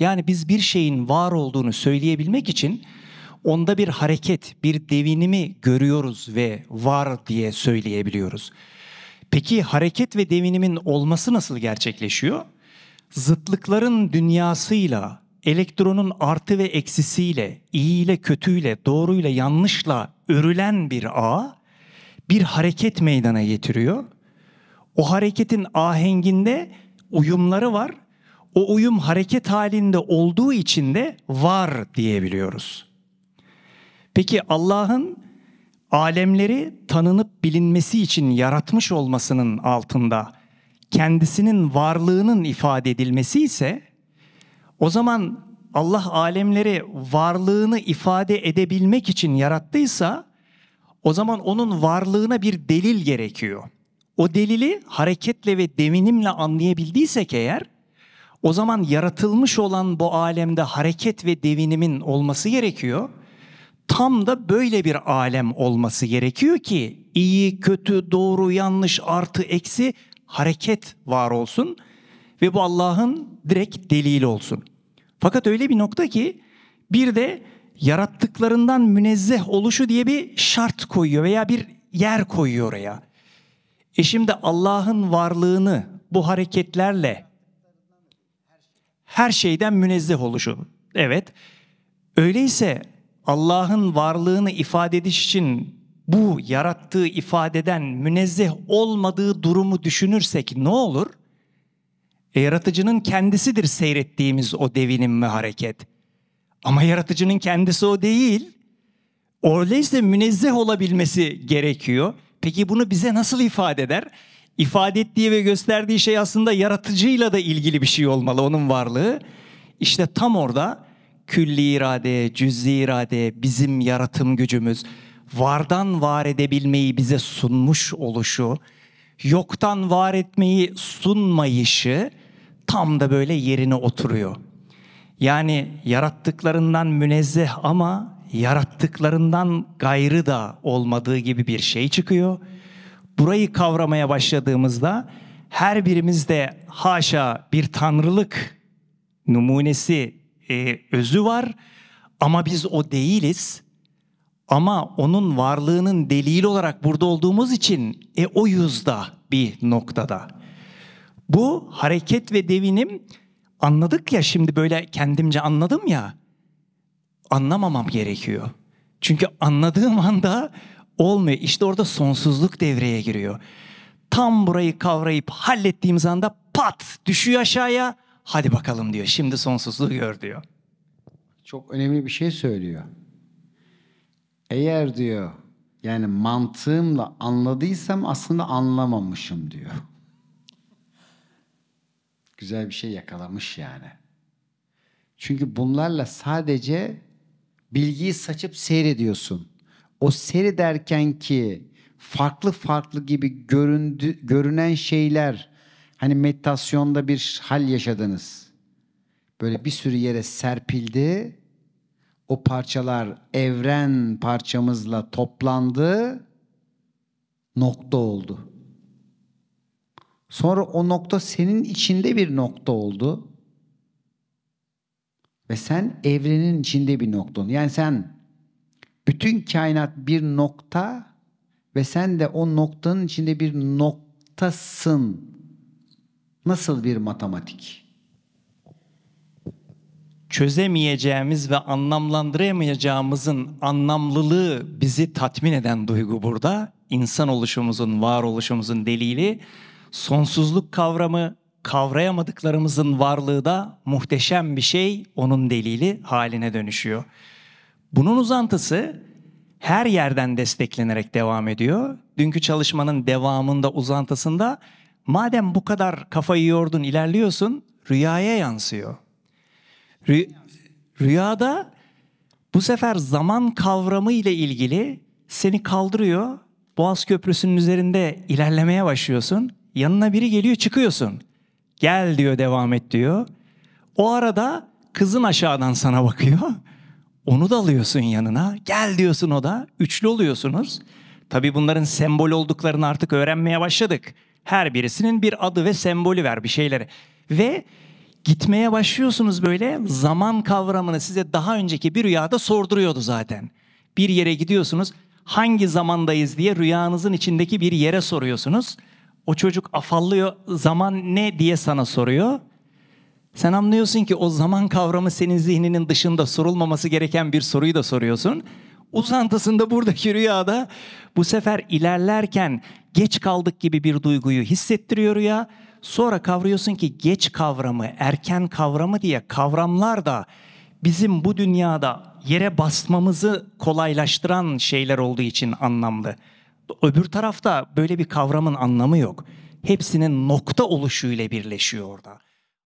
Yani biz bir şeyin var olduğunu söyleyebilmek için onda bir hareket, bir devinimi görüyoruz ve var diye söyleyebiliyoruz. Peki hareket ve devinimin olması nasıl gerçekleşiyor? Zıtlıkların dünyasıyla, elektronun artı ve eksisiyle, iyiyle, kötüyle, doğruyla, yanlışla örülen bir ağ bir hareket meydana getiriyor. O hareketin ahenginde uyumları var o uyum hareket halinde olduğu için de var diyebiliyoruz. Peki Allah'ın alemleri tanınıp bilinmesi için yaratmış olmasının altında kendisinin varlığının ifade edilmesi ise o zaman Allah alemleri varlığını ifade edebilmek için yarattıysa o zaman onun varlığına bir delil gerekiyor. O delili hareketle ve deminimle anlayabildiysek eğer o zaman yaratılmış olan bu alemde hareket ve devinimin olması gerekiyor. Tam da böyle bir alem olması gerekiyor ki iyi, kötü, doğru, yanlış, artı, eksi hareket var olsun ve bu Allah'ın direkt delili olsun. Fakat öyle bir nokta ki bir de yarattıklarından münezzeh oluşu diye bir şart koyuyor veya bir yer koyuyor oraya. E şimdi Allah'ın varlığını bu hareketlerle her şeyden münezzeh oluşu. Evet. Öyleyse Allah'ın varlığını ifade ediş için bu yarattığı ifadeden münezzeh olmadığı durumu düşünürsek ne olur? E, yaratıcının kendisidir seyrettiğimiz o devinim ve hareket. Ama yaratıcının kendisi o değil. Öyleyse münezzeh olabilmesi gerekiyor. Peki bunu bize nasıl ifade eder? ifade ettiği ve gösterdiği şey aslında yaratıcıyla da ilgili bir şey olmalı onun varlığı. İşte tam orada külli irade, cüz'i irade, bizim yaratım gücümüz, vardan var edebilmeyi bize sunmuş oluşu, yoktan var etmeyi sunmayışı tam da böyle yerine oturuyor. Yani yarattıklarından münezzeh ama yarattıklarından gayrı da olmadığı gibi bir şey çıkıyor.'' burayı kavramaya başladığımızda her birimiz de haşa bir tanrılık numunesi, e, özü var ama biz o değiliz. Ama onun varlığının delil olarak burada olduğumuz için e, o yüzda bir noktada. Bu hareket ve devinim anladık ya şimdi böyle kendimce anladım ya anlamamam gerekiyor. Çünkü anladığım anda olmuyor. İşte orada sonsuzluk devreye giriyor. Tam burayı kavrayıp hallettiğimiz anda pat düşüyor aşağıya. Hadi bakalım diyor. Şimdi sonsuzluğu gör diyor. Çok önemli bir şey söylüyor. Eğer diyor yani mantığımla anladıysam aslında anlamamışım diyor. Güzel bir şey yakalamış yani. Çünkü bunlarla sadece bilgiyi saçıp seyrediyorsun o seri derken ki farklı farklı gibi göründü, görünen şeyler hani meditasyonda bir hal yaşadınız. Böyle bir sürü yere serpildi. O parçalar evren parçamızla toplandı. Nokta oldu. Sonra o nokta senin içinde bir nokta oldu. Ve sen evrenin içinde bir nokta Yani sen bütün kainat bir nokta ve sen de o noktanın içinde bir noktasın. Nasıl bir matematik? Çözemeyeceğimiz ve anlamlandıramayacağımızın anlamlılığı bizi tatmin eden duygu burada. İnsan oluşumuzun, var oluşumuzun delili. Sonsuzluk kavramı, kavrayamadıklarımızın varlığı da muhteşem bir şey, onun delili haline dönüşüyor. Bunun uzantısı her yerden desteklenerek devam ediyor. Dünkü çalışmanın devamında, uzantısında madem bu kadar kafayı yordun, ilerliyorsun, rüyaya yansıyor. Rü rüyada bu sefer zaman kavramı ile ilgili seni kaldırıyor. Boğaz Köprüsü'nün üzerinde ilerlemeye başlıyorsun. Yanına biri geliyor, çıkıyorsun. Gel diyor, devam et diyor. O arada kızın aşağıdan sana bakıyor. Onu da alıyorsun yanına. Gel diyorsun o da. Üçlü oluyorsunuz. Tabii bunların sembol olduklarını artık öğrenmeye başladık. Her birisinin bir adı ve sembolü var bir şeyleri. Ve gitmeye başlıyorsunuz böyle zaman kavramını size daha önceki bir rüyada sorduruyordu zaten. Bir yere gidiyorsunuz hangi zamandayız diye rüyanızın içindeki bir yere soruyorsunuz. O çocuk afallıyor zaman ne diye sana soruyor. Sen anlıyorsun ki o zaman kavramı senin zihninin dışında sorulmaması gereken bir soruyu da soruyorsun. Uzantısında buradaki rüyada bu sefer ilerlerken geç kaldık gibi bir duyguyu hissettiriyor rüya. Sonra kavruyorsun ki geç kavramı, erken kavramı diye kavramlar da bizim bu dünyada yere basmamızı kolaylaştıran şeyler olduğu için anlamlı. Öbür tarafta böyle bir kavramın anlamı yok. Hepsinin nokta oluşuyla birleşiyor orada.